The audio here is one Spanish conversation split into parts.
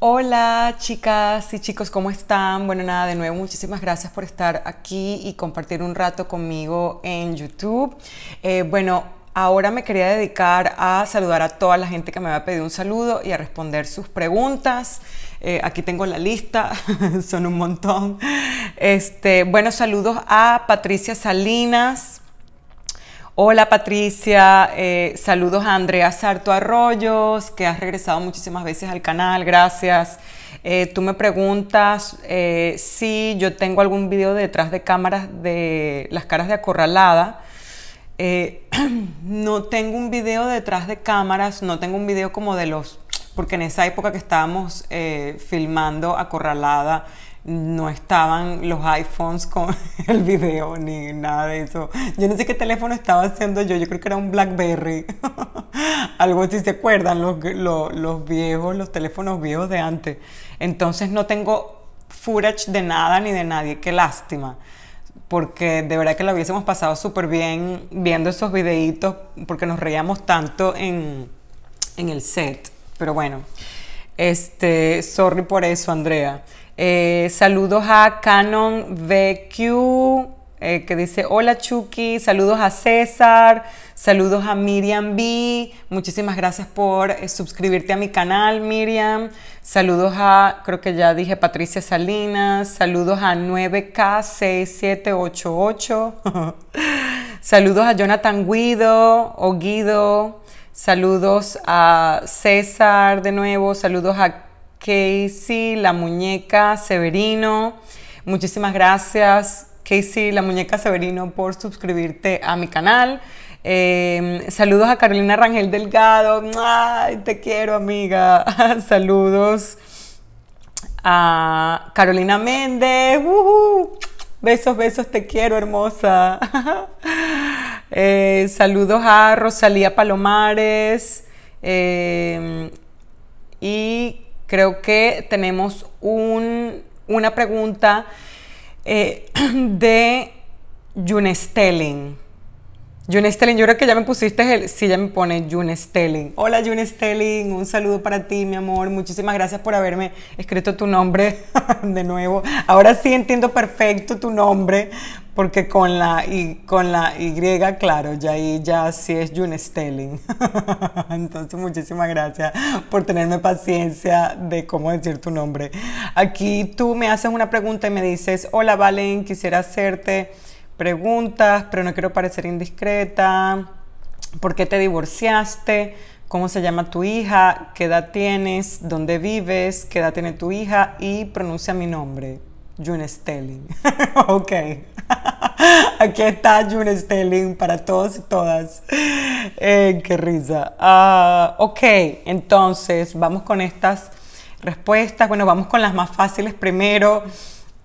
Hola chicas y chicos, ¿cómo están? Bueno, nada, de nuevo, muchísimas gracias por estar aquí y compartir un rato conmigo en YouTube. Eh, bueno, ahora me quería dedicar a saludar a toda la gente que me va a pedir un saludo y a responder sus preguntas. Eh, aquí tengo la lista, son un montón. Este, buenos saludos a Patricia Salinas. Hola Patricia, eh, saludos a Andrea Sarto Arroyos, que has regresado muchísimas veces al canal, gracias. Eh, tú me preguntas eh, si yo tengo algún video detrás de cámaras de las caras de acorralada. no tengo un video detrás de cámaras, no tengo un video como de los, porque en esa época que estábamos filmando acorralada, no estaban los iPhones con el video ni nada de eso. Yo no sé qué teléfono estaba haciendo yo, yo creo que era un Blackberry. Algo así, ¿se acuerdan? Los, viejos, los teléfonos viejos de antes. Entonces no tengo footage de nada ni de nadie, qué lástima. Porque de verdad que lo hubiésemos pasado súper bien viendo esos videitos, porque nos reíamos tanto en, en el set. Pero bueno, este, sorry por eso, Andrea. Eh, saludos a Canon VQ, eh, que dice hola Chucky, saludos a César, saludos a Miriam B, muchísimas gracias por eh, suscribirte a mi canal Miriam, saludos a, creo que ya dije Patricia Salinas, saludos a 9K6788, saludos a Jonathan Guido o Guido, saludos a César de nuevo, saludos a Casey, la muñeca Severino. Muchísimas gracias, Casey, la muñeca Severino, por suscribirte a mi canal. Em, saludos a Carolina Rangel Delgado. ¡Ay, te quiero, amiga. saludos a Carolina Méndez. Besos, besos, te quiero, hermosa. Eh, saludos a Rosalía Palomares em, y Creo que tenemos un, una pregunta eh, de Junestelling. June Stelling, yo creo que ya me pusiste el. Sí, ya me pone June Stelling. Hola, June Stelling. Un saludo para ti, mi amor. Muchísimas gracias por haberme escrito tu nombre de nuevo. Ahora sí entiendo perfecto tu nombre, porque con la y con la Y, claro, ya ahí ya sí es June Stelling. Entonces, muchísimas gracias por tenerme paciencia de cómo decir tu nombre. Aquí tú me haces una pregunta y me dices: Hola, Valen, quisiera hacerte preguntas, pero no quiero parecer indiscreta. ¿Por qué te divorciaste? ¿Cómo se llama tu hija? ¿Qué edad tienes? ¿Dónde vives? ¿Qué edad tiene tu hija? Y pronuncia mi nombre, June Stelling. ok. Aquí está June Stelling para todos y todas. Eh, qué risa. Ah, ok, entonces vamos con estas respuestas. Bueno, vamos con las más fáciles primero.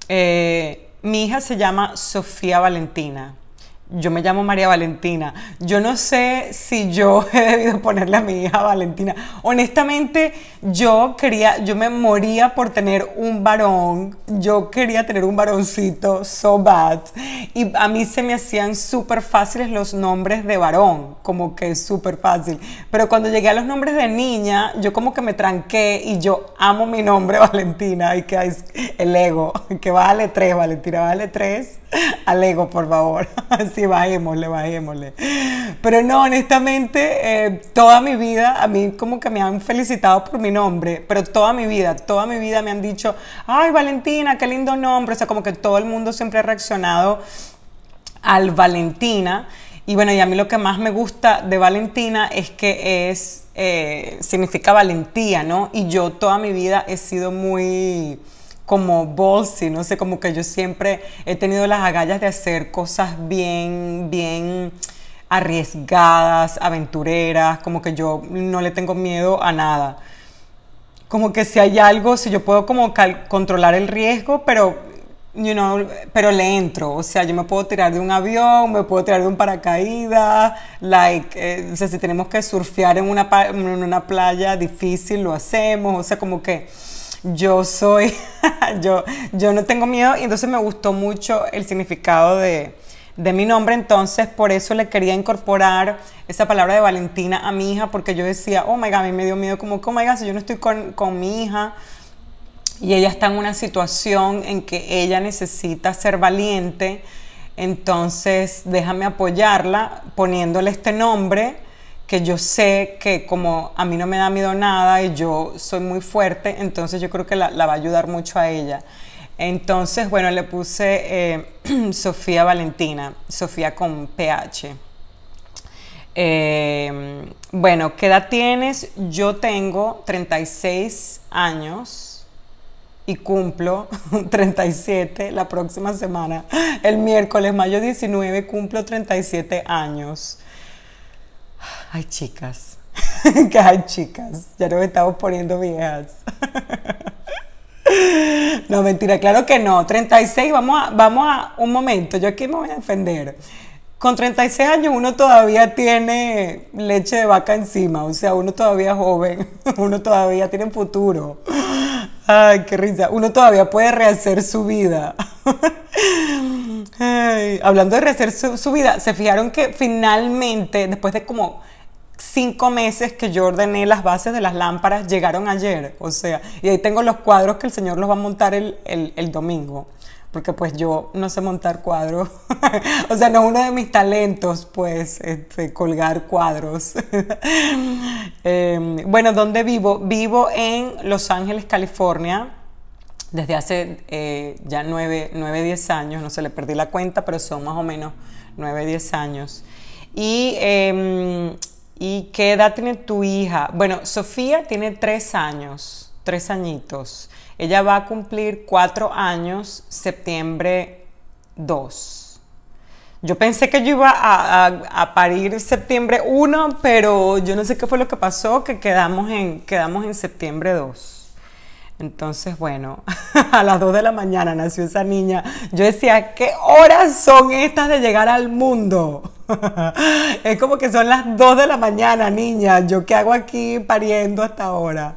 Eh, mi hija se llama Sofía Valentina yo me llamo María Valentina. Yo no sé si yo he debido ponerle a mi hija Valentina. Honestamente, yo quería, yo me moría por tener un varón. Yo quería tener un varoncito so bad. Y a mí se me hacían súper fáciles los nombres de varón, como que súper fácil. Pero cuando llegué a los nombres de niña, yo como que me tranqué y yo amo mi nombre Valentina y que es el ego, que vale tres, Valentina, vale tres. Al ego, por favor. Así sí, bajémosle, bajémosle. Pero no, honestamente, eh, toda mi vida, a mí como que me han felicitado por mi nombre, pero toda mi vida, toda mi vida me han dicho, ay, Valentina, qué lindo nombre. O sea, como que todo el mundo siempre ha reaccionado al Valentina. Y bueno, y a mí lo que más me gusta de Valentina es que es, eh, significa valentía, ¿no? Y yo toda mi vida he sido muy como bolsy, no sé, como que yo siempre he tenido las agallas de hacer cosas bien, bien arriesgadas, aventureras, como que yo no le tengo miedo a nada. Como que si hay algo, si yo puedo como controlar el riesgo, pero, you know, pero le entro. O sea, yo me puedo tirar de un avión, me puedo tirar de un paracaídas, like, eh, o si tenemos que surfear en una, en una playa difícil, lo hacemos. O sea, como que yo soy, yo, yo no tengo miedo y entonces me gustó mucho el significado de, de mi nombre, entonces por eso le quería incorporar esa palabra de Valentina a mi hija, porque yo decía, oh my god, a mí me dio miedo, como, cómo oh si yo no estoy con, con mi hija y ella está en una situación en que ella necesita ser valiente, entonces déjame apoyarla poniéndole este nombre que yo sé que como a mí no me da miedo nada y yo soy muy fuerte, entonces yo creo que la, va a ayudar mucho a ella. Entonces, bueno, le puse eh, Sofía Valentina, Sofía con PH. Em, bueno, ¿qué edad tienes? Yo tengo 36 años y cumplo 37 la próxima semana. El miércoles, mayo 19, cumplo 37 años. Ay, chicas. hay chicas. Ya nos estamos poniendo viejas. no, mentira, claro que no. 36, vamos a, vamos a un momento. Yo aquí me voy a defender. Con 36 años uno todavía tiene leche de vaca encima, o sea, uno todavía es joven, uno todavía tiene futuro. Ay, qué risa. Uno todavía puede rehacer su vida hablando de rehacer su, vida, se fijaron que finalmente, después de como cinco meses que yo ordené las bases de las lámparas, llegaron ayer. O sea, y ahí tengo los cuadros que el señor los va a montar el, domingo. Porque pues yo no sé montar cuadros. o sea, no es uno de mis talentos, pues, este, colgar cuadros. Em, bueno, ¿dónde vivo? Vivo en Los Ángeles, California desde hace eh, ya 9, 9, 10 años, no se le perdí la cuenta, pero son más o menos 9, 10 años. Y, eh, ¿Y qué edad tiene tu hija? Bueno, Sofía tiene 3 años, 3 añitos. Ella va a cumplir 4 años septiembre 2. Yo pensé que yo iba a, a, a, parir septiembre 1, pero yo no sé qué fue lo que pasó, que quedamos en, quedamos en septiembre 2. Entonces, bueno, a las 2 de la mañana nació esa niña. Yo decía, ¿qué horas son estas de llegar al mundo? es como que son las 2 de la mañana, niña. ¿Yo qué hago aquí pariendo hasta ahora?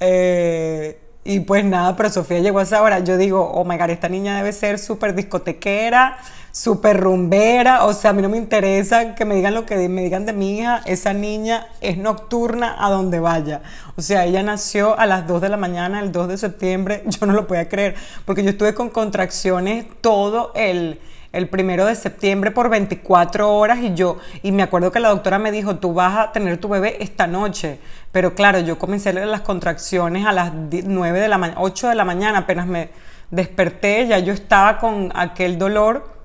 Eh, y pues nada, pero Sofía llegó a esa hora. Yo digo, oh my god, esta niña debe ser súper discotequera, súper rumbera. O sea, a mí no me interesa que me digan lo que me digan de mi hija. Esa niña es nocturna a donde vaya. O sea, ella nació a las 2 de la mañana, el 2 de septiembre. Yo no lo podía creer, porque yo estuve con contracciones todo el el primero de septiembre por 24 horas y yo, y me acuerdo que la doctora me dijo, tú vas a tener tu bebé esta noche, pero claro, yo comencé las contracciones a las 9 de la mañana, 8 de la mañana, apenas me desperté, ya yo estaba con aquel dolor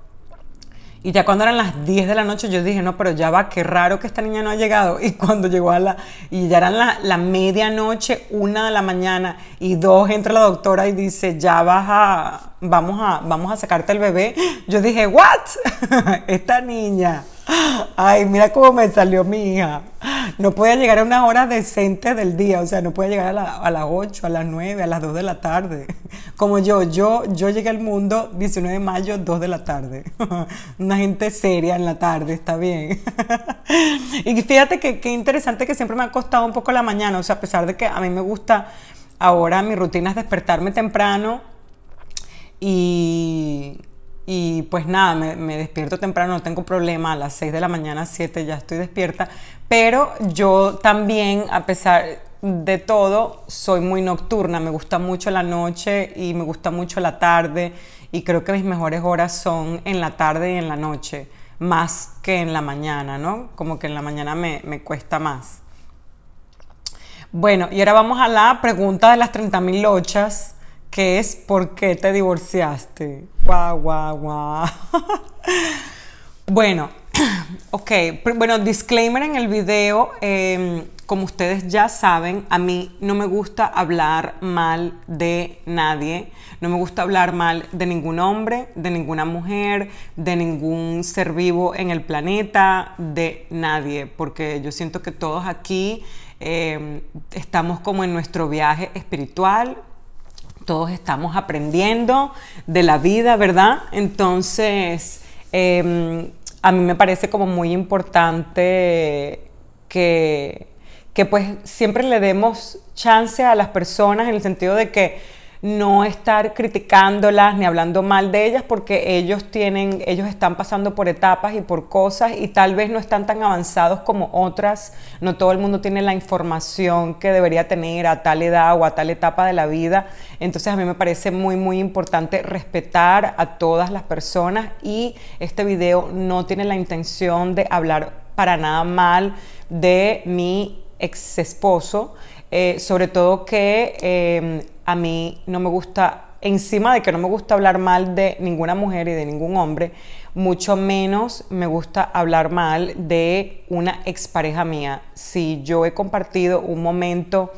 y ya cuando eran las 10 de la noche yo dije, no, pero ya va, qué raro que esta niña no ha llegado. Y cuando llegó a la... Y ya eran la, medianoche, una de la mañana, y dos, entra la doctora y dice, ya vas a... Vamos a, vamos a sacarte el bebé. Yo dije, ¿what? esta niña. Ay, mira cómo me salió mi hija. No podía llegar a una hora decente del día, o sea, no puede llegar a, las 8, a las 9, a las 2 de la tarde. Como yo, yo, yo llegué al mundo 19 de mayo, 2 de la tarde. Una gente seria en la tarde, está bien. Y fíjate que interesante que siempre me ha costado un poco la mañana, o sea, a pesar de que a mí me gusta ahora mi rutina es despertarme temprano y y pues nada, me, despierto temprano, no tengo problema, a las 6 de la mañana, 7 ya estoy despierta, pero yo también, a pesar de todo, soy muy nocturna, me gusta mucho la noche y me gusta mucho la tarde y creo que mis mejores horas son en la tarde y en la noche, más que en la mañana, ¿no? Como que en la mañana me, me cuesta más. Bueno, y ahora vamos a la pregunta de las 30.000 lochas ¿Qué es ¿Por qué te divorciaste? Guau, guau, guau. bueno, ok, bueno, disclaimer en el video, em, como ustedes ya saben, a mí no me gusta hablar mal de nadie, no me gusta hablar mal de ningún hombre, de ninguna mujer, de ningún ser vivo en el planeta, de nadie, porque yo siento que todos aquí... Em, estamos como en nuestro viaje espiritual, todos estamos aprendiendo de la vida, ¿verdad? Entonces, em, a mí me parece como muy importante que, que pues siempre le demos chance a las personas en el sentido de que no estar criticándolas ni hablando mal de ellas porque ellos tienen, ellos están pasando por etapas y por cosas y tal vez no están tan avanzados como otras, no todo el mundo tiene la información que debería tener a tal edad o a tal etapa de la vida, entonces a mí me parece muy muy importante respetar a todas las personas y este video no tiene la intención de hablar para nada mal de mi ex esposo, eh, sobre todo que em, a mí no me gusta, encima de que no me gusta hablar mal de ninguna mujer y de ningún hombre, mucho menos me gusta hablar mal de una expareja mía. Si yo he compartido un momento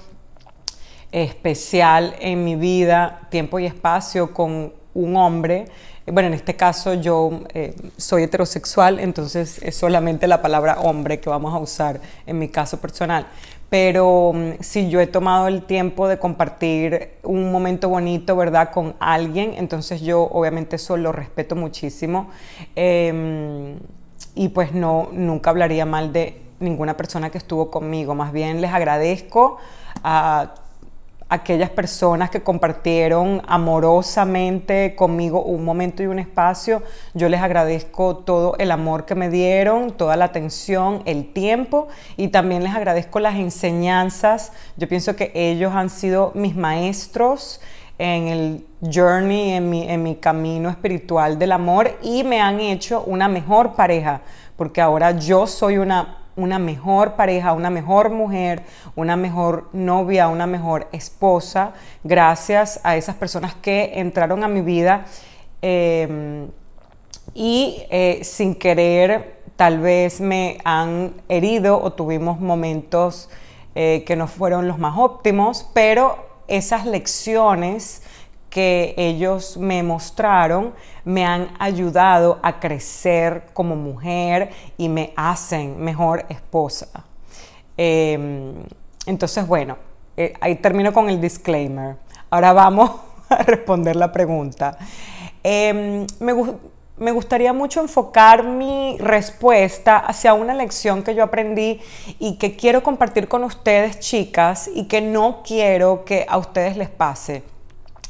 especial en mi vida, tiempo y espacio con un hombre, eh, bueno, en este caso yo eh, soy heterosexual, entonces es solamente la palabra hombre que vamos a usar en mi caso personal pero mm, si yo he tomado el tiempo de compartir un momento bonito, ¿verdad?, con alguien, entonces yo obviamente eso lo respeto muchísimo em, y pues no, nunca hablaría mal de ninguna persona que estuvo conmigo, más bien les agradezco a aquellas personas que compartieron amorosamente conmigo un momento y un espacio. Yo les agradezco todo el amor que me dieron, toda la atención, el tiempo y también les agradezco las enseñanzas. Yo pienso que ellos han sido mis maestros en el journey, en mi, en mi camino espiritual del amor y me han hecho una mejor pareja, porque ahora yo soy una una mejor pareja, una mejor mujer, una mejor novia, una mejor esposa, gracias a esas personas que entraron a mi vida em, y eh, sin querer tal vez me han herido o tuvimos momentos eh, que no fueron los más óptimos, pero esas lecciones que ellos me mostraron me han ayudado a crecer como mujer y me hacen mejor esposa. Em, entonces, bueno, eh, ahí termino con el disclaimer. Ahora vamos a responder la pregunta. Em, me gustaría mucho enfocar mi respuesta hacia una lección que yo aprendí y que quiero compartir con ustedes, chicas, y que no quiero que a ustedes les pase.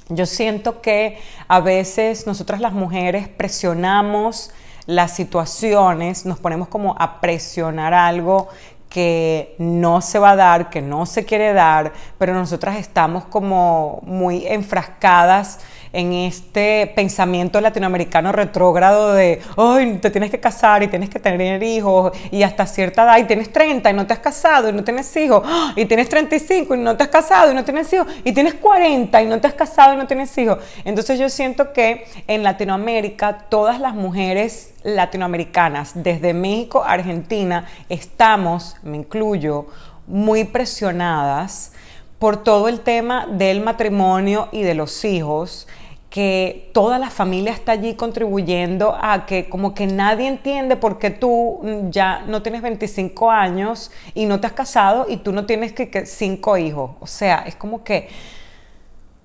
Yo siento que a veces nosotras las mujeres presionamos las situaciones, nos ponemos como a presionar algo que no se va a dar, que no se quiere dar, pero nosotras estamos como muy enfrascadas en este pensamiento latinoamericano retrógrado de, ay, te tienes que casar y tienes que tener hijos y hasta cierta edad y tienes 30 ¡Ah! y no te has casado y no tienes hijos y tienes 35 y no te has casado y no tienes hijos y tienes 40 y no te has casado y no tienes hijos. Entonces yo siento que en Latinoamérica todas las mujeres latinoamericanas desde México, a Argentina, estamos, me incluyo, muy presionadas por todo el tema del matrimonio y de los hijos que toda la familia está allí contribuyendo a que como que nadie entiende por qué tú ya no tienes 25 años y no te has casado y tú no tienes que, cinco hijos. O sea, es como que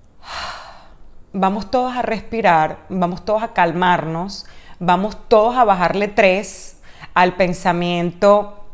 vamos todos a respirar, vamos todos a calmarnos, vamos todos a bajarle tres al pensamiento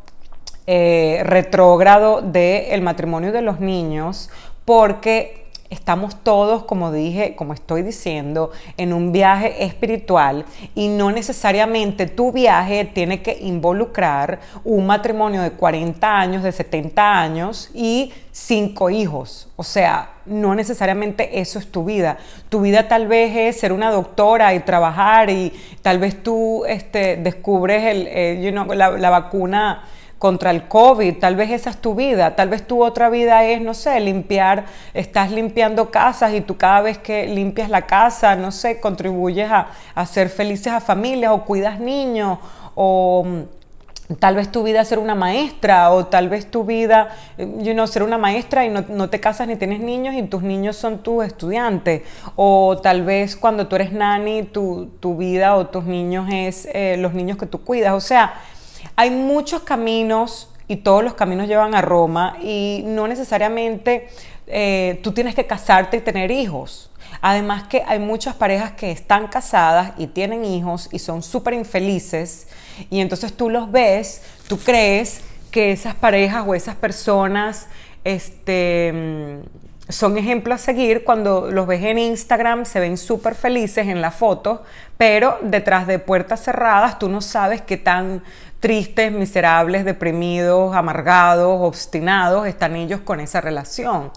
eh, retrógrado del matrimonio de los niños, porque Estamos todos, como dije, como estoy diciendo, en un viaje espiritual y no necesariamente tu viaje tiene que involucrar un matrimonio de 40 años, de 70 años y cinco hijos. O sea, no necesariamente eso es tu vida. Tu vida tal vez es ser una doctora y trabajar y tal vez tú este, descubres el, eh, la vacuna contra el COVID, tal vez esa es tu vida, tal vez tu otra vida es, no sé, limpiar, estás limpiando casas y tú cada vez que limpias la casa, no sé, contribuyes a, a hacer felices a familias o cuidas niños o mm, tal vez tu vida es ser una maestra o tal vez tu vida, mm, you know, ser una maestra y no, te casas ni tienes niños y tus niños son tus estudiantes. O tal vez cuando tú eres nani, tu, tu vida o tus niños es eh, los niños que tú cuidas. O sea, hay muchos caminos y todos los caminos llevan a Roma y no necesariamente eh, tú tienes que casarte y tener hijos. Además que hay muchas parejas que están casadas y tienen hijos y son súper infelices y entonces tú los ves, tú crees que esas parejas o esas personas este, son ejemplos a seguir cuando los ves en Instagram, se ven súper felices en la foto, pero detrás de puertas cerradas tú no sabes qué tan tristes, miserables, deprimidos, amargados, obstinados están ellos con esa relación.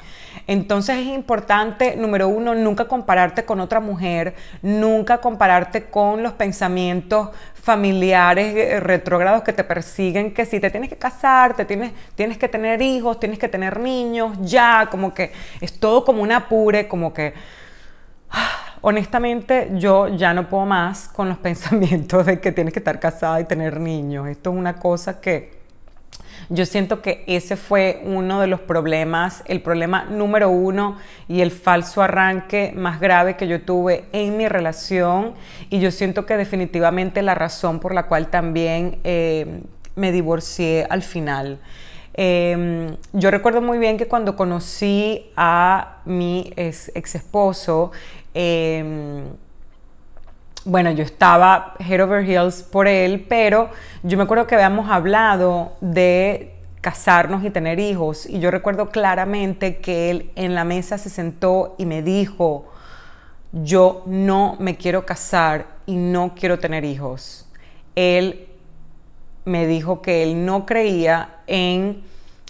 Entonces es importante, número uno, nunca compararte con otra mujer, nunca compararte con los pensamientos familiares eh, retrógrados que te persiguen, que si te tienes que casar, te tienes, tienes que tener hijos, tienes que tener niños, ya, como que es todo como un apure, como que... Ah, honestamente yo ya no puedo más con los pensamientos de que tienes que estar casada y tener niños. Esto es una cosa que yo siento que ese fue uno de los problemas, el problema número uno y el falso arranque más grave que yo tuve en mi relación y yo siento que definitivamente la razón por la cual también eh, me divorcié al final. Em, yo recuerdo muy bien que cuando conocí a mi ex, esposo, em, bueno, yo estaba head over heels por él, pero yo me acuerdo que habíamos hablado de casarnos y tener hijos. Y yo recuerdo claramente que él en la mesa se sentó y me dijo, yo no me quiero casar y no quiero tener hijos. Él me dijo que él no creía en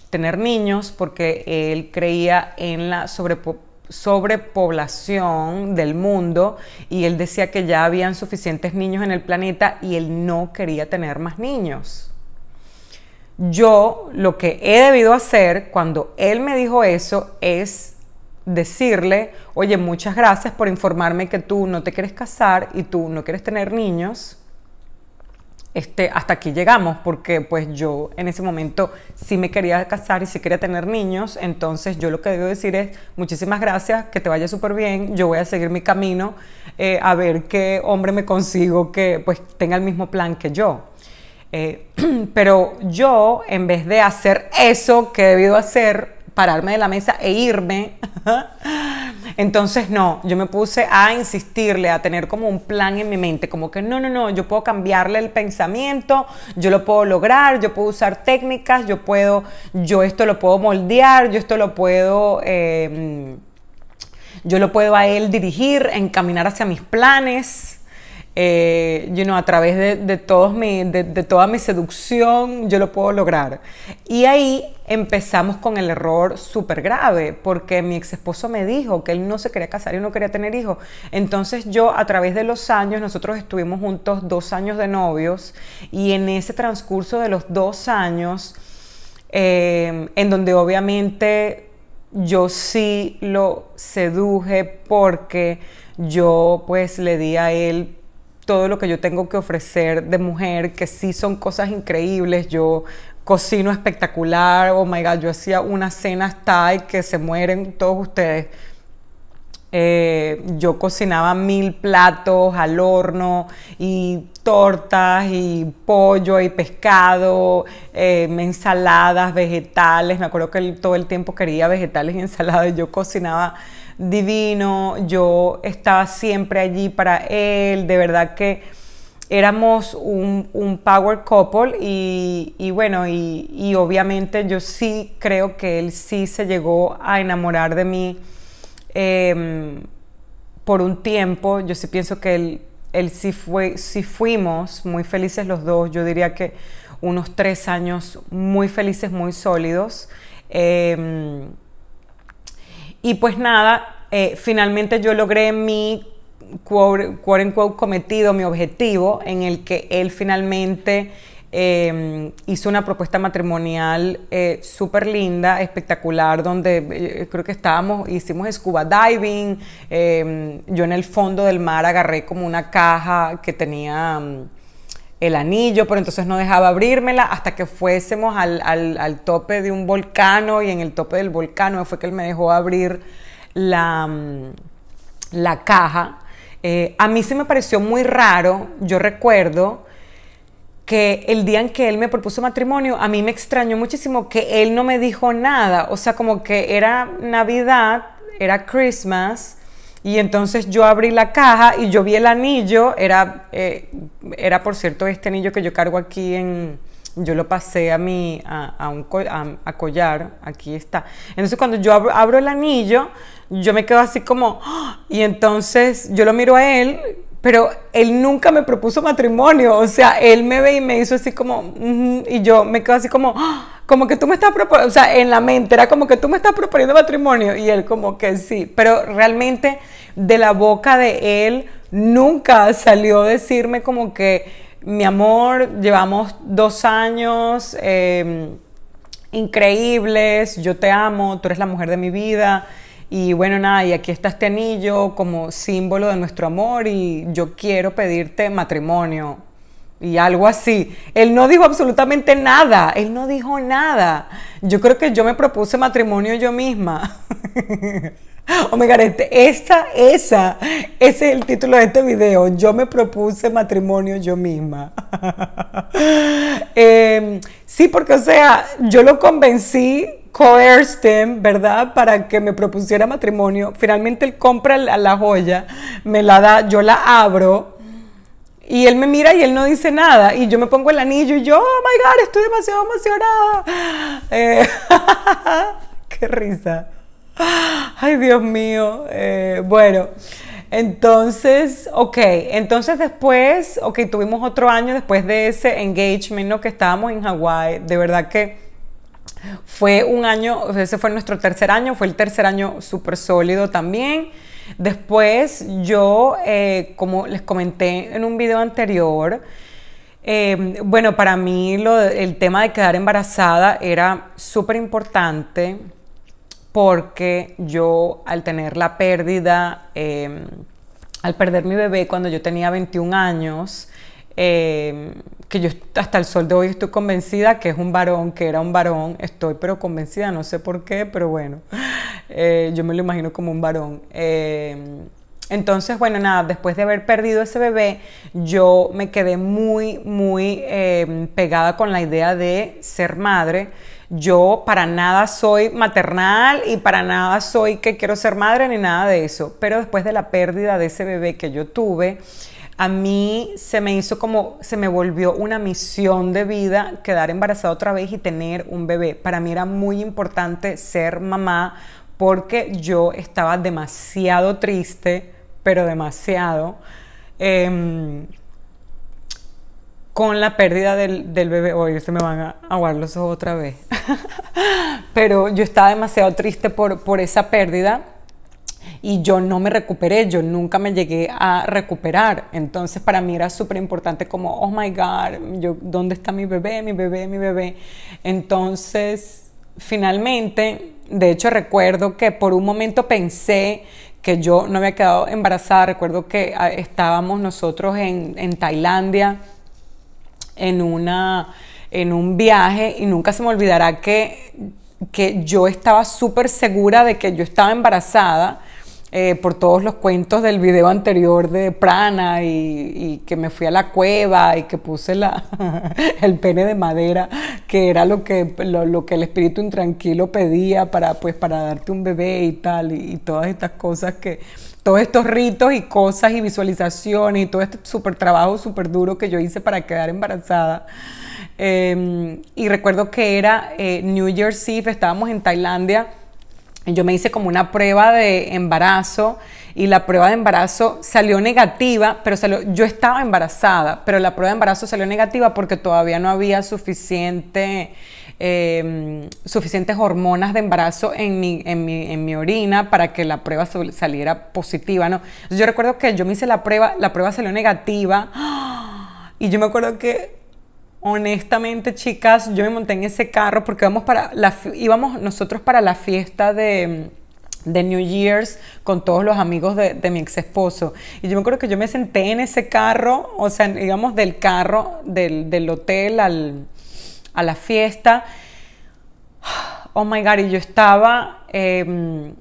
tener niños porque él creía en la sobrepopulación sobrepoblación del mundo y él decía que ya habían suficientes niños en el planeta y él no quería tener más niños. Yo lo que he debido hacer cuando él me dijo eso es decirle, oye, muchas gracias por informarme que tú no te quieres casar y tú no quieres tener niños este, hasta aquí llegamos, porque pues yo en ese momento sí me quería casar y sí quería tener niños, entonces yo lo que debo decir es muchísimas gracias, que te vaya súper bien, yo voy a seguir mi camino, eh, a ver qué hombre me consigo que pues tenga el mismo plan que yo. Eh, pero yo, en vez de hacer eso que he debido hacer, pararme de la mesa e irme, Entonces, no, yo me puse a insistirle, a tener como un plan en mi mente, como que no, no, no, yo puedo cambiarle el pensamiento, yo lo puedo lograr, yo puedo usar técnicas, yo puedo, yo esto lo puedo moldear, yo esto lo puedo... Em, yo lo puedo a él dirigir, encaminar hacia mis planes. Eh, a través de, todos mi, de, de, toda mi seducción, yo lo puedo lograr. Y ahí empezamos con el error súper grave, porque mi ex esposo me dijo que él no se quería casar y no quería tener hijos. Entonces yo a través de los años, nosotros estuvimos juntos dos años de novios y en ese transcurso de los dos años, eh, en donde obviamente yo sí lo seduje porque yo pues le di a él todo lo que yo tengo que ofrecer de mujer, que sí son cosas increíbles. Yo cocino espectacular, oh my god, yo hacía una cena Thai que se mueren todos ustedes. Eh, yo cocinaba mil platos al horno y tortas y pollo y pescado, eh, ensaladas, vegetales. Me acuerdo que él todo el tiempo quería vegetales y ensaladas. Yo cocinaba divino, yo estaba siempre allí para él. De verdad que éramos un, power couple y, bueno, y, obviamente yo sí creo que él sí se llegó a enamorar de mí em, por un tiempo. Yo sí pienso que él, sí, fue, sí fuimos muy felices los dos. Yo diría que unos tres años muy felices, muy sólidos. Em, y pues nada, eh, finalmente yo logré mi quote, cometido, mi objetivo, en el que él finalmente em, hizo una propuesta matrimonial eh, súper linda, espectacular, donde eh, creo que estábamos, hicimos scuba diving, em, yo en el fondo del mar agarré como una caja que tenía mm, el anillo, pero entonces no dejaba abrírmela hasta que fuésemos al, tope de un volcán y en el tope del volcán fue que él me dejó abrir la, mm, la caja eh, a mí se me pareció muy raro, yo recuerdo que el día en que él me propuso matrimonio, a mí me extrañó muchísimo que él no me dijo nada, o sea, como que era Navidad, era Christmas, y entonces yo abrí la caja y yo vi el anillo, era, eh, era por cierto este anillo que yo cargo aquí en, yo lo pasé a mi, a, un a, collar, aquí está. Entonces cuando yo abro, el anillo, yo me quedo así como, ¡Ah! y entonces yo lo miro a él, pero él nunca me propuso matrimonio, o sea, él me ve y me hizo así como, y yo me quedo así como, ¡Ah! como que tú me estás proponiendo, o sea, en la mente era como que tú me estás proponiendo matrimonio, y él como que sí, pero realmente de la boca de él nunca salió decirme como que, mi amor, llevamos dos años. Em, increíbles, yo te amo, tú eres la mujer de mi vida, y bueno, nada, y aquí está este anillo como símbolo de nuestro amor y yo quiero pedirte matrimonio y algo así. Él no dijo absolutamente nada, él no dijo nada. Yo creo que yo me propuse matrimonio yo misma. Omega, me este, esa, esa, ese es el título de este video. Yo me propuse matrimonio yo misma. Em, sí, porque o sea, yo lo convencí coerced him, ¿verdad? Para que me propusiera matrimonio. Finalmente él compra la, joya, me la da, yo la abro. Y él me mira y él no dice nada. Y yo me pongo el anillo y yo, oh my God, estoy demasiado emocionada. Eh, qué risa. Ay, Dios mío. Eh, bueno, entonces, ok. Entonces después, ok, tuvimos otro año después de ese engagement, ¿no? Que estábamos en Hawái. De verdad que fue un año, ese fue nuestro tercer año, fue el tercer año súper sólido también. Después yo, eh, como les comenté en un video anterior, em, bueno, para mí el tema de quedar embarazada era súper importante porque yo al tener la pérdida, em, al perder mi bebé cuando yo tenía 21 años, Em, que yo hasta el sol de hoy estoy convencida que es un varón, que era un varón, estoy pero convencida, no sé por qué, pero bueno, eh, yo me lo imagino como un varón. Em, entonces, bueno, nada, después de haber perdido ese bebé, yo me quedé muy, muy em, pegada con la idea de ser madre. Yo para nada soy maternal y para nada soy que quiero ser madre ni nada de eso. Pero después de la pérdida de ese bebé que yo tuve, a mí se me hizo como, se me volvió una misión de vida quedar embarazada otra vez y tener un bebé. Para mí era muy importante ser mamá porque yo estaba demasiado triste, pero demasiado, em, con la pérdida del, bebé. Oye, se me van a aguar los ojos otra vez. pero yo estaba demasiado triste por, por esa pérdida y yo no me recuperé, yo nunca me llegué a recuperar. Entonces para mí era súper importante como, oh my God, yo, ¿dónde está mi bebé, mi bebé, mi bebé? Entonces, finalmente, de hecho recuerdo que por un momento pensé que yo no había quedado embarazada, recuerdo que ah, estábamos nosotros en, Tailandia en, un viaje y nunca se me olvidará que que yo estaba súper segura de que yo estaba embarazada eh, por todos los cuentos del video anterior de Prana y, que me fui a la cueva y que puse el pene de madera, que era lo que, lo, que el espíritu intranquilo pedía para, pues, para darte un bebé y tal, y, todas estas cosas que, todos estos ritos y cosas y visualizaciones y todo este súper trabajo súper duro que yo hice para quedar embarazada. Em, y recuerdo que era eh, New Year's Eve, estábamos en Tailandia yo me hice como una prueba de embarazo y la prueba de embarazo salió negativa, pero salió, yo estaba embarazada, pero la prueba de embarazo salió negativa porque todavía no había suficiente, em, suficientes hormonas de embarazo en mi, en, mi, en mi, orina para que la prueba saliera positiva. ¿no? Yo recuerdo que yo me hice la prueba, la prueba salió negativa. Y yo me acuerdo que Honestamente, chicas, yo me monté en ese carro porque íbamos nosotros para la fiesta de, New Year's con todos los amigos de, mi ex esposo. Y yo me acuerdo que yo me senté en ese carro, o sea, digamos del carro, del, hotel a la fiesta. Oh my God, y yo estaba. Em,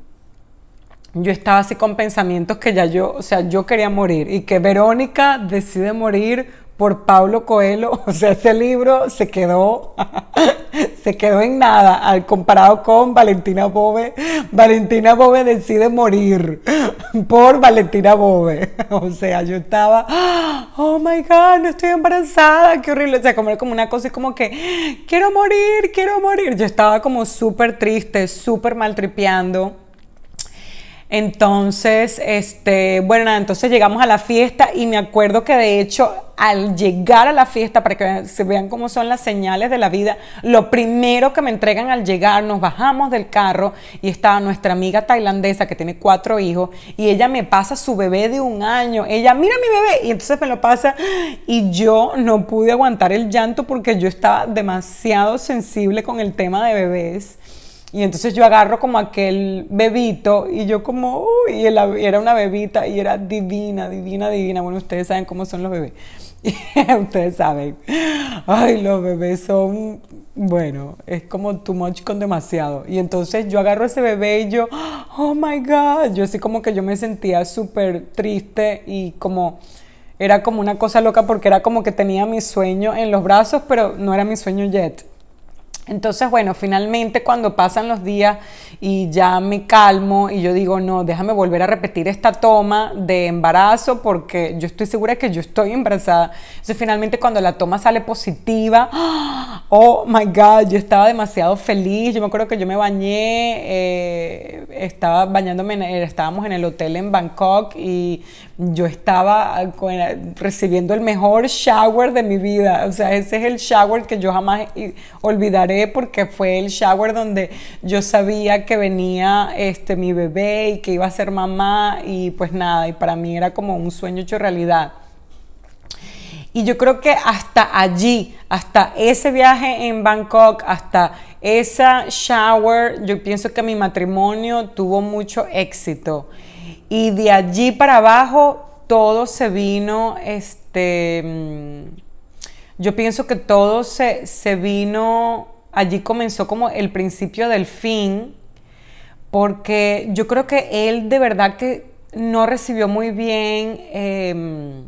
yo estaba así con pensamientos que ya yo, o sea, yo quería morir y que Verónica decide morir por Pablo Coelho, o sea, ese libro se quedó, se quedó en nada al comparado con Valentina Bove. Valentina Bove decide morir por Valentina Bove. O sea, yo estaba, oh my God, no estoy embarazada, qué horrible. O sea, como, como una cosa es como que, quiero morir, quiero morir. Yo estaba como súper triste, súper maltripeando entonces, este, bueno, entonces llegamos a la fiesta y me acuerdo que de hecho al llegar a la fiesta, para que se vean cómo son las señales de la vida, lo primero que me entregan al llegar, nos bajamos del carro y estaba nuestra amiga tailandesa que tiene cuatro hijos y ella me pasa su bebé de un año. Ella, mira mi bebé, y entonces me lo pasa y yo no pude aguantar el llanto porque yo estaba demasiado sensible con el tema de bebés. Y entonces yo agarro como aquel bebito y yo como, uy, y era una bebita y era divina, divina, divina. Bueno, ustedes saben cómo son los bebés. ustedes saben. Ay, los bebés son, bueno, es como too much con demasiado. Y entonces yo agarro ese bebé y yo, oh my God, yo así como que yo me sentía súper triste y como... Era como una cosa loca porque era como que tenía mi sueño en los brazos, pero no era mi sueño yet. Entonces, bueno, finalmente cuando pasan los días y ya me calmo y yo digo, no, déjame volver a repetir esta toma de embarazo porque yo estoy segura que yo estoy embarazada. Entonces, finalmente cuando la toma sale positiva, oh my God, yo estaba demasiado feliz. Yo me acuerdo que yo me bañé, eh, estaba bañándome, estábamos en el hotel en Bangkok y yo estaba ah, eh, recibiendo el mejor shower de mi vida. O sea, ese es el shower que yo jamás eh, olvidaré porque fue el shower donde yo sabía que venía este, mi bebé y que iba a ser mamá y pues nada, y para mí era como un sueño hecho realidad. Y yo creo que hasta allí, hasta ese viaje en Bangkok, hasta esa shower, yo pienso que mi matrimonio tuvo mucho éxito. Y de allí para abajo todo se vino, este, mm, yo pienso que todo se, vino, allí comenzó como el principio del fin, porque yo creo que él de verdad que no recibió muy bien em,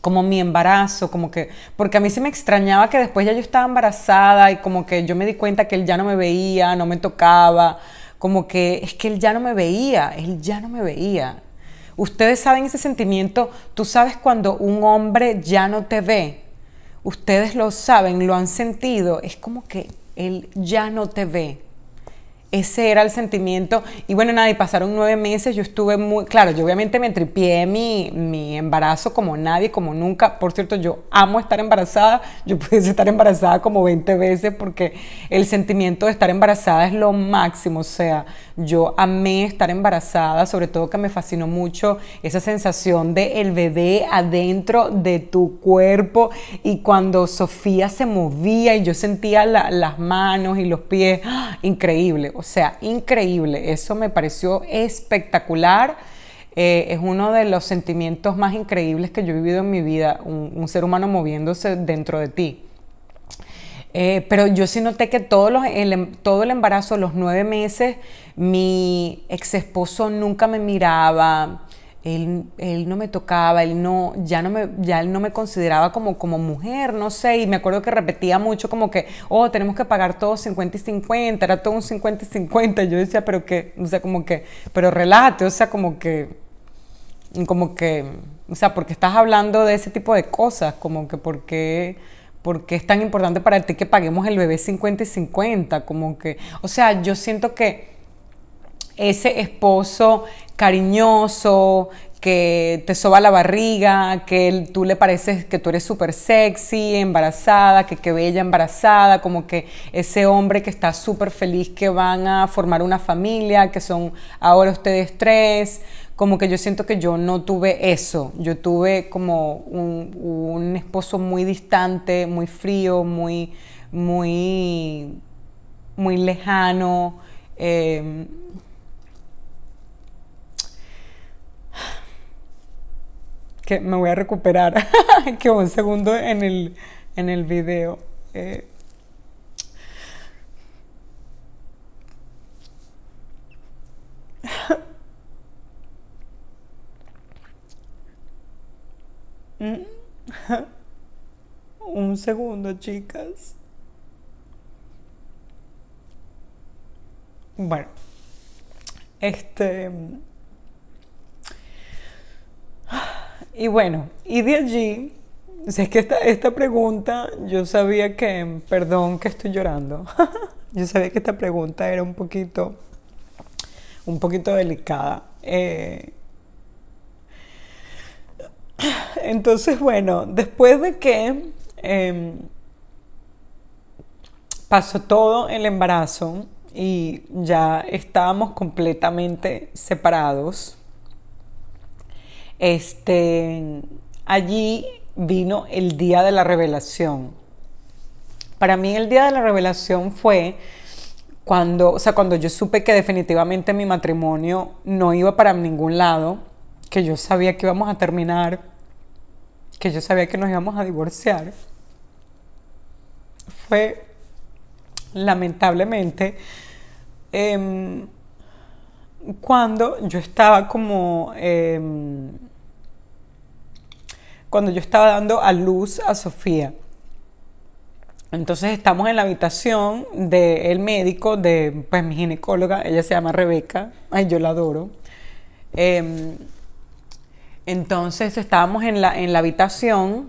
como mi embarazo, como que, porque a mí se me extrañaba que después ya yo estaba embarazada y como que yo me di cuenta que él ya no me veía, no me tocaba como que es que él ya no me veía, él ya no me veía. Ustedes saben ese sentimiento, tú sabes cuando un hombre ya no te ve, ustedes lo saben, lo han sentido, es como que él ya no te ve. Ese era el sentimiento. Y bueno, nadie pasaron nueve meses, yo estuve muy, claro, yo obviamente me tripié mi, mi embarazo como nadie, como nunca. Por cierto, yo amo estar embarazada, yo pudiese estar embarazada como 20 veces porque el sentimiento de estar embarazada es lo máximo, o sea, yo amé estar embarazada, sobre todo que me fascinó mucho esa sensación de el bebé adentro de tu cuerpo y cuando Sofía se movía y yo sentía las manos y los pies, ¡ah! increíble, o sea, increíble, eso me pareció espectacular. Eh, es uno de los sentimientos más increíbles que yo he vivido en mi vida, un ser humano moviéndose dentro de ti. Eh, pero yo sí noté que todos em, todo el embarazo, los nueve meses, mi ex esposo nunca me miraba, él, no me tocaba, él no, ya no me, ya él no me consideraba como, como mujer, no sé, y me acuerdo que repetía mucho como que, oh, tenemos que pagar todos 50 y 50, era todo un 50 y 50, yo decía, pero que, o sea, como que, pero relájate, o sea, como que, como que, o sea, porque estás hablando de ese tipo de cosas, como que porque ¿Por qué es tan importante para ti que paguemos el bebé 50 y 50? Como que, o sea, yo siento que ese esposo cariñoso, que te soba la barriga, que tú le pareces que tú eres súper sexy, embarazada, que qué bella embarazada, como que ese hombre que está súper feliz que van a formar una familia, que son ahora ustedes tres, como que yo siento que yo no tuve eso. Yo tuve como un, esposo muy distante, muy frío, muy, muy, muy lejano. Em, que me voy a recuperar. que un segundo en el, en el video. Eh, Mm. Un segundo, chicas. Bueno, este... Y bueno, y de allí, si es que esta, esta pregunta, yo sabía que, perdón que estoy llorando, yo sabía que esta pregunta era un poquito, un poquito delicada. Eh, entonces, bueno, después de que em, pasó todo el embarazo y ya estábamos completamente separados, este, allí vino el día de la revelación. Para mí el día de la revelación fue cuando, o sea, cuando yo supe que definitivamente mi matrimonio no iba para ningún lado que yo sabía que íbamos a terminar, que yo sabía que nos íbamos a divorciar, fue lamentablemente em, cuando yo estaba como... Em, cuando yo estaba dando a luz a Sofía. Entonces estamos en la habitación del médico, de pues, mi ginecóloga, ella se llama Rebeca, ay, yo la adoro. Em, entonces estábamos en la, habitación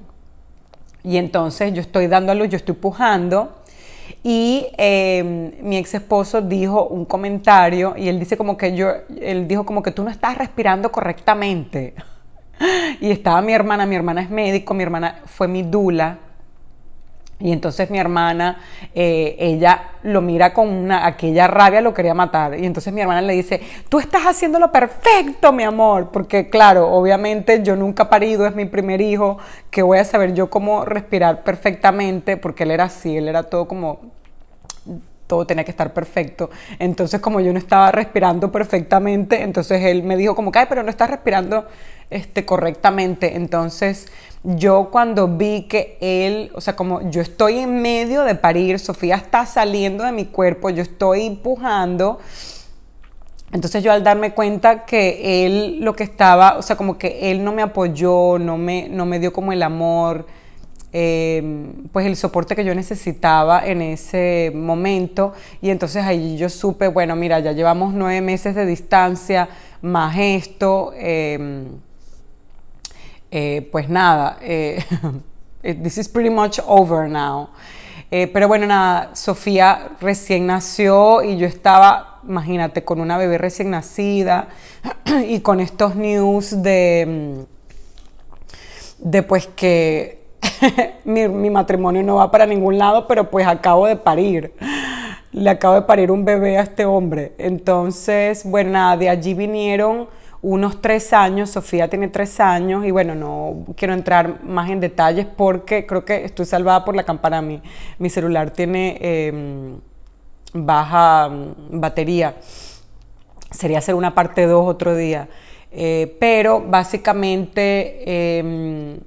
y entonces yo estoy luz, yo estoy pujando. Y em, mi ex esposo dijo un comentario y él dice como que yo, él dijo como que tú no estás respirando correctamente. Y estaba mi hermana, mi hermana es médico, mi hermana fue mi dula. Y entonces mi hermana, eh, ella lo mira con una, aquella rabia, lo quería matar. Y entonces mi hermana le dice, tú estás haciéndolo perfecto, mi amor. Porque claro, obviamente yo nunca he parido, es mi primer hijo, que voy a saber yo cómo respirar perfectamente, porque él era así, él era todo como todo tenía que estar perfecto. Entonces, como yo no estaba respirando perfectamente, entonces él me dijo como, ay, pero no estás respirando este, correctamente. Entonces, yo cuando vi que él, o sea, como yo estoy en medio de parir, Sofía está saliendo de mi cuerpo, yo estoy empujando. Entonces yo al darme cuenta que él lo que estaba, o sea, como que él no me apoyó, no me, no me dio como el amor, Em, pues el soporte que yo necesitaba en ese momento y entonces ahí yo supe, bueno, mira, ya llevamos nueve meses de distancia, más esto, em, eh, pues nada, eh, this is pretty much over now. Eh, pero bueno, nada, Sofía recién nació y yo estaba, imagínate, con una bebé recién nacida y con estos news de, de pues que mi, matrimonio no va para ningún lado, pero pues acabo de parir. Le acabo de parir un bebé a este hombre. Entonces, bueno, de allí vinieron unos tres años, Sofía tiene tres años y bueno, no quiero entrar más en detalles porque creo que estoy salvada por la campana. Mi, mi celular tiene em, baja mm, batería. Sería hacer una parte dos otro día. Eh, pero básicamente em,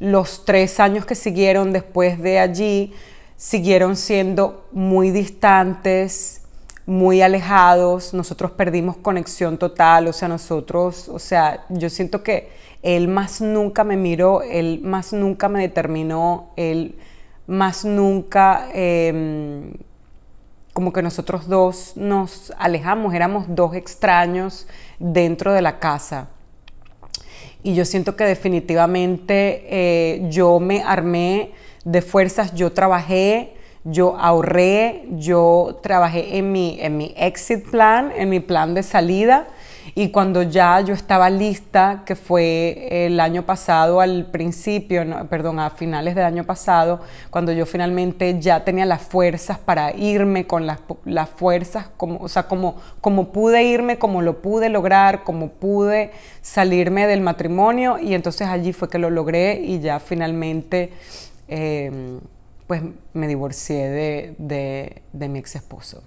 los tres años que siguieron después de allí siguieron siendo muy distantes, muy alejados, nosotros perdimos conexión total, o sea, nosotros, o sea, yo siento que él más nunca me miró, él más nunca me determinó, él más nunca, em, como que nosotros dos nos alejamos, éramos dos extraños dentro de la casa y yo siento que definitivamente eh, yo me armé de fuerzas, yo trabajé, yo ahorré, yo trabajé en mi, en mi exit plan, en mi plan de salida y cuando ya yo estaba lista, que fue el año pasado, al principio, perdón, a finales del año pasado, cuando yo finalmente ya tenía las fuerzas para irme con las, las fuerzas, como, o sea, como, pude irme, como lo pude lograr, como pude salirme del matrimonio y entonces allí fue que lo logré y ya finalmente... Em, pues me divorcié de, de mi ex esposo.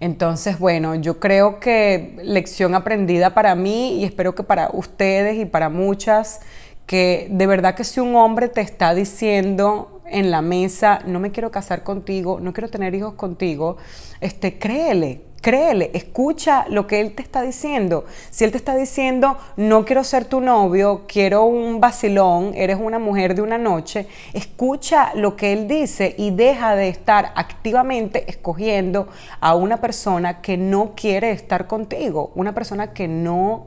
Entonces, bueno, yo creo que lección aprendida para mí y espero que para ustedes y para muchas, que de verdad que si un hombre te está diciendo en la mesa, no me quiero casar contigo, no quiero tener hijos contigo, este, créele, Créele, escucha lo que él te está diciendo. Si él te está diciendo, no quiero ser tu novio, quiero un vacilón, eres una mujer de una noche, escucha lo que él dice y deja de estar activamente escogiendo a una persona que no quiere estar contigo, una persona que no,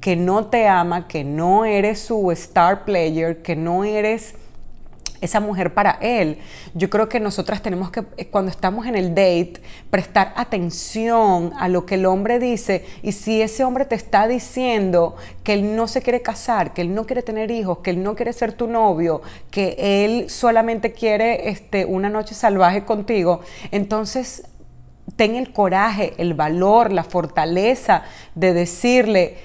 que no te ama, que no eres su star player, que no eres esa mujer para él. Yo creo que nosotras tenemos que, eh, cuando estamos en el date, prestar atención a lo que el hombre dice y si ese hombre te está diciendo que él no se quiere casar, que él no quiere tener hijos, que él no quiere ser tu novio, que él solamente quiere este, una noche salvaje contigo, entonces ten el coraje, el valor, la fortaleza de decirle,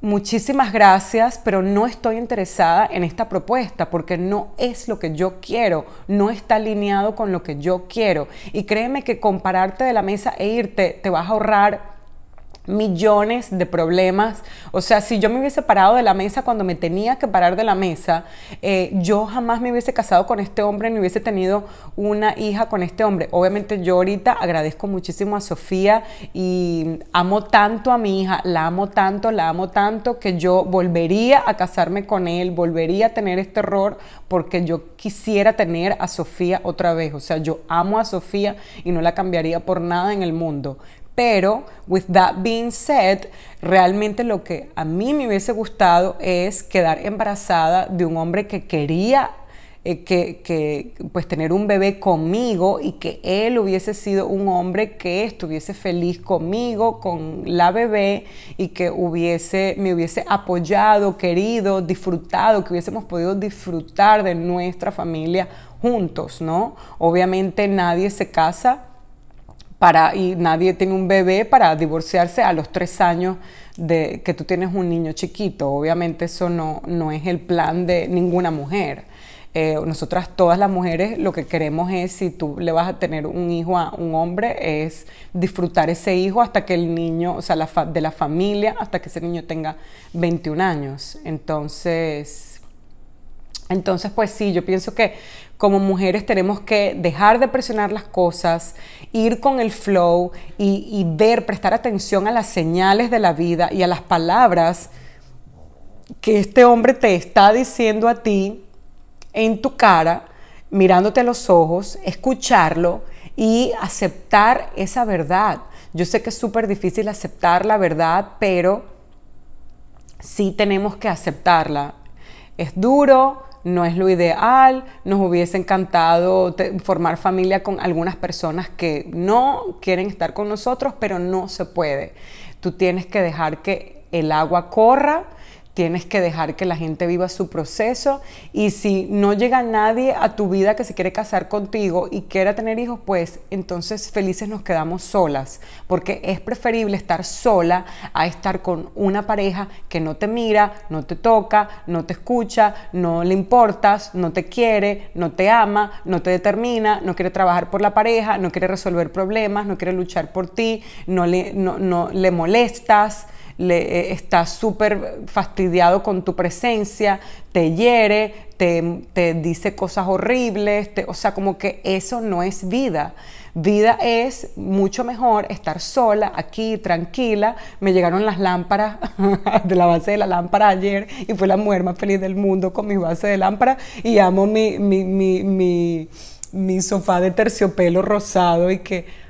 muchísimas gracias, pero no estoy interesada en esta propuesta porque no es lo que yo quiero, no está alineado con lo que yo quiero. Y créeme que compararte de la mesa e irte te vas a ahorrar millones de problemas. O sea, si yo me hubiese parado de la mesa cuando me tenía que parar de la mesa, eh, yo jamás me hubiese casado con este hombre ni hubiese tenido una hija con este hombre. Obviamente yo ahorita agradezco muchísimo a Sofía y amo tanto a mi hija, la amo tanto, la amo tanto, que yo volvería a casarme con él, volvería a tener este error porque yo quisiera tener a Sofía otra vez. O sea, yo amo a Sofía y no la cambiaría por nada en el mundo. Pero, with that being said, realmente lo que a mí me hubiese gustado es quedar embarazada de un hombre que quería eh, pues tener un bebé conmigo y que él hubiese sido un hombre que estuviese feliz conmigo, con la bebé y que hubiese, me hubiese apoyado, querido, disfrutado, que hubiésemos podido disfrutar de nuestra familia juntos, ¿no? Obviamente nadie se casa para, y nadie tiene un bebé para divorciarse a los tres años de que tú tienes un niño chiquito. Obviamente eso no, no es el plan de ninguna mujer. Eh, nosotras todas las mujeres lo que queremos es, si tú le vas a tener un hijo a un hombre, es disfrutar ese hijo hasta que el niño, o sea, la de la familia, hasta que ese niño tenga 21 años. Entonces, entonces, pues sí, yo pienso que como mujeres tenemos que dejar de presionar las cosas, ir con el flow y, ver, prestar atención a las señales de la vida y a las palabras que este hombre te está diciendo a ti en tu cara, mirándote a los ojos, escucharlo y aceptar esa verdad. Yo sé que es súper difícil aceptar la verdad, pero sí tenemos que aceptarla. Es duro, no es lo ideal, nos hubiese encantado formar familia con algunas personas que no quieren estar con nosotros, pero no se puede. Tú tienes que dejar que el agua corra, tienes que dejar que la gente viva su proceso y si no llega nadie a tu vida que se quiere casar contigo y quiera tener hijos, pues entonces felices nos quedamos solas, porque es preferible estar sola a estar con una pareja que no te mira, no te toca, no te escucha, no le importas, no te quiere, no te ama, no te determina, no quiere trabajar por la pareja, no quiere resolver problemas, no quiere luchar por ti, no le, no, no le molestas le, eh, está súper fastidiado con tu presencia, te hiere, te, dice cosas horribles, o sea, como que eso no es vida. Vida es mucho mejor estar sola, aquí, tranquila. Me llegaron las lámparas de la base de la lámpara ayer y fue la mujer más feliz del mundo con mi base de lámpara y amo mi sofá de terciopelo rosado y que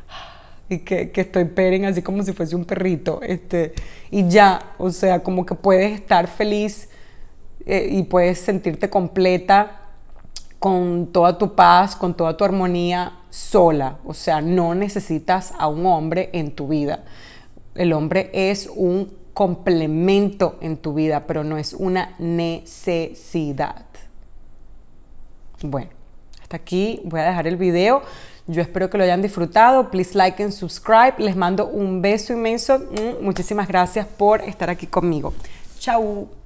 y que, estoy peren así como si fuese un perrito, este, y ya, o sea, como que puedes estar feliz eh, y puedes sentirte completa con toda tu paz, con toda tu armonía sola, o sea, no necesitas a un hombre en tu vida. El hombre es un complemento en tu vida, pero no es una necesidad. Bueno, hasta aquí voy a dejar el video. Yo espero que lo hayan disfrutado. Please like and subscribe. Les mando un beso inmenso. Mm, muchísimas gracias por estar aquí conmigo. Chao.